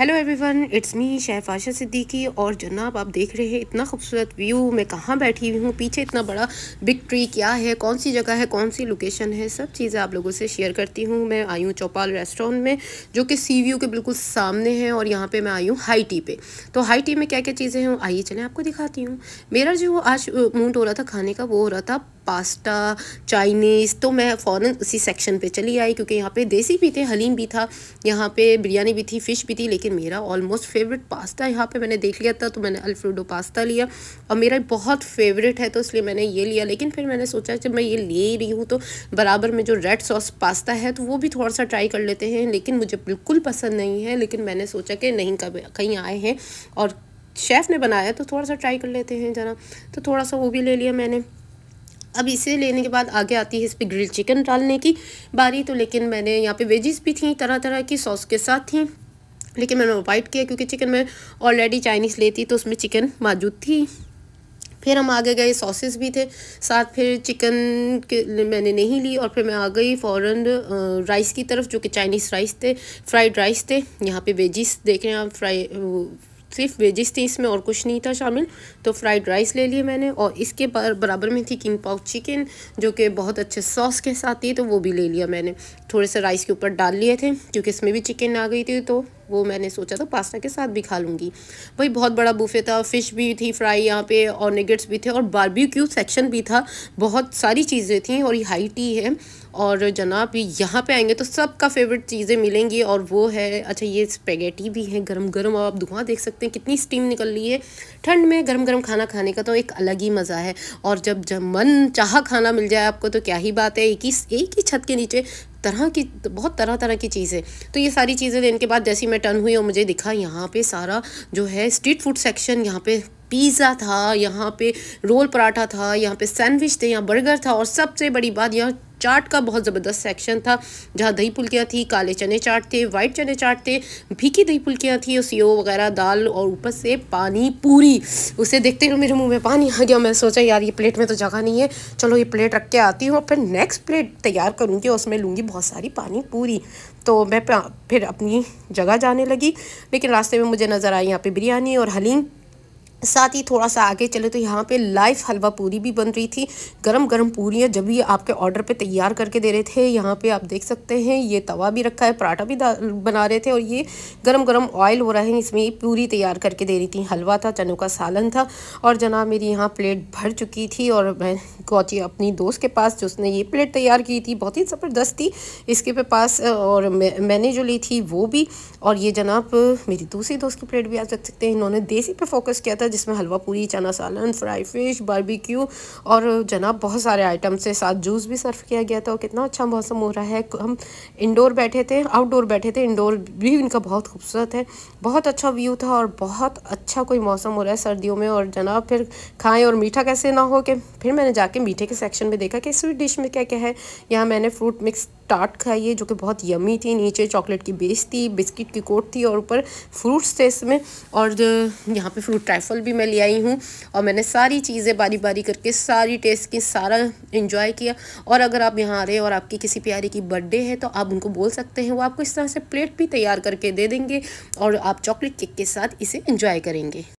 hello everyone it's me chef Asha Siddiqui और जनाब आप देख रहे हैं इतना खूबसूरत व्यू मैं कहाँ बैठी हुई हूँ पीछे इतना बड़ा बिग ट्री क्या है कौन सी जगह है कौन सी लोकेशन है सब चीज़ें आप लोगों से शेयर करती हूँ मैं आई हूँ चौपाल रेस्टोरेंट में जो कि सी व्यू के बिल्कुल सामने है और यहाँ पर मैं आई हूँ हाई टी पे तो हाई टी में क्या क्या चीज़ें हैं आइए चलें आपको दिखाती हूँ मेरा जो आज मूड हो रहा था खाने का वो हो रहा था पास्ता चाइनीज़ तो मैं फ़ौर उसी सेक्शन पर चली आई क्योंकि यहाँ पर देसी भी थे हलीम भी था यहाँ पर बिरयानी भी थी फ़िश भी थी लेकिन मेरा ऑलमोस्ट फेवरेट पास्ता यहाँ पर मैंने देख लिया था तो मैंने अल्फ्रोडो पास्ता लिया और मेरा बहुत फेवरेट है तो इसलिए मैंने ये लिया लेकिन फिर मैंने सोचा जब मैं ये ले ही रही हूँ तो बराबर में जो रेड सॉस पास्ता है तो वो भी थोड़ा सा ट्राई कर लेते हैं लेकिन मुझे बिल्कुल पसंद नहीं है लेकिन मैंने सोचा कि नहीं कभी कहीं आए हैं और शेफ़ ने बनाया तो थोड़ा सा ट्राई कर लेते हैं जरा तो थोड़ा सा वो भी ले लिया मैंने अब इसे लेने के बाद आगे आती है इस पर ग्रिल चिकन डालने की बारी तो लेकिन मैंने यहाँ पे वेजिस भी थी तरह तरह की सॉस के साथ थी लेकिन मैंने अवॉइड किया क्योंकि चिकन मैं ऑलरेडी चाइनीज़ लेती तो उसमें चिकन मौजूद थी फिर हम आगे गए सॉसेस भी थे साथ फिर चिकन के मैंने नहीं ली और फिर मैं आ गई फ़ौर राइस की तरफ जो कि चाइनीज़ राइस थे फ्राइड राइस थे यहाँ पे वेजिस देख रहे हैं आप फ्राई सिर्फ वेजेस थे इसमें और कुछ नहीं था शामिल तो फ्राइड राइस ले लिए मैंने और इसके बराबर में थी किंग पाउच चिकन जो कि बहुत अच्छे सॉस के साथ थी तो वो भी ले लिया मैंने थोड़े से राइस के ऊपर डाल लिए थे क्योंकि इसमें भी चिकन आ गई थी तो वो मैंने सोचा था पास्ता के साथ भी खा लूँगी भाई बहुत बड़ा बुफे था फ़िश भी थी फ्राई यहाँ पे और निगेट्स भी थे और बारबेक्यू सेक्शन भी था बहुत सारी चीज़ें थी और ये हाई टी है और जनाब यहाँ पे आएंगे तो सबका फेवरेट चीज़ें मिलेंगी और वो है अच्छा ये स्पेगेटी भी है गरम गरम और आप धुआं देख सकते हैं कितनी स्टीम निकल रही है ठंड में गरम गरम खाना खाने का तो एक अलग ही मज़ा है और जब जब मन चाह खाना मिल जाए आपको तो क्या ही बात है एक ही एक ही छत के नीचे तरह की बहुत तरह तरह की चीज़ें तो ये सारी चीज़ें देने के बाद जैसी मैं टर्न हुई और मुझे दिखा यहाँ पे सारा जो है स्ट्रीट फूड सेक्शन यहाँ पे पिज़्ज़ा था यहाँ पे रोल पराठा था यहाँ पे सैंडविच थे यहाँ बर्गर था और सबसे बड़ी बात यहाँ चाट का बहुत ज़बरदस्त सेक्शन था जहाँ दही पुलकियाँ थी काले चने चाट थे वाइट चने चाट थे भीखी दही पुलकियाँ थी उस सीओ वगैरह दाल और ऊपर से पानी पूरी उसे देखते हुए मेरे मुँह में पानी आ गया मैं सोचा यार ये प्लेट में तो जगह नहीं है चलो ये प्लेट रख के आती हूँ और फिर नेक्स्ट प्लेट तैयार करूँगी उसमें लूँगी बहुत सारी पानी पूरी तो मैं फिर अपनी जगह जाने लगी लेकिन रास्ते में मुझे नज़र आई यहाँ पे बिरयानी और हलीम साथ ही थोड़ा सा आगे चले तो यहाँ पे लाइफ हलवा पूरी भी बन रही थी गरम गरम पूरियाँ जब भी आपके ऑर्डर पे तैयार करके दे रहे थे यहाँ पे आप देख सकते हैं ये तवा भी रखा है पराठा भी बना रहे थे और ये गरम गरम ऑयल हो रहा है इसमें पूरी तैयार करके दे रही थी हलवा था चनों का सालन था और जनाब मेरी यहाँ प्लेट भर चुकी थी और मैं कौची अपनी दोस्त के पास जो उसने ये प्लेट तैयार की थी बहुत ही ज़बरदस्त थी इसके पे पास और मैं, मैंने जो ली थी वो भी और ये जनाब मेरी दूसरी दोस्त की प्लेट भी आप देख सकते हैं इन्होंने देसी पर फोकस किया था जिसमें हलवा पूरी चना सालन फ्राई फिश बारबेक्यू और जनाब बहुत सारे आइटम्स थे साथ जूस भी सर्व किया गया था और कितना अच्छा मौसम हो रहा है हम इंडोर बैठे थे आउटडोर बैठे थे इंडोर भी इनका बहुत खूबसूरत है बहुत अच्छा व्यू था और बहुत अच्छा कोई मौसम हो रहा है सर्दियों में और जनाब फिर खाएँ और मीठा कैसे ना हो कि फिर मैंने जाके मीठे के सेक्शन में देखा कि स्वीट डिश में क्या क्या है यहाँ मैंने फ्रूट मिक्स टार्ट खाई है जो कि बहुत यमी थी नीचे चॉकलेट की बेस थी बिस्किट की कोट थी और ऊपर फ्रूट्स थे इसमें और यहाँ पे फ्रूट ट्राइफल सैम्पल भी मैं ले आई हूँ और मैंने सारी चीज़ें बारी बारी करके सारी टेस्ट की सारा इंजॉय किया और अगर आप यहाँ आ रहे हैं और आपकी किसी प्यारे की बर्थडे है तो आप उनको बोल सकते हैं वो आपको इस तरह से प्लेट भी तैयार करके दे देंगे और आप चॉकलेट केक के साथ इसे इंजॉय करेंगे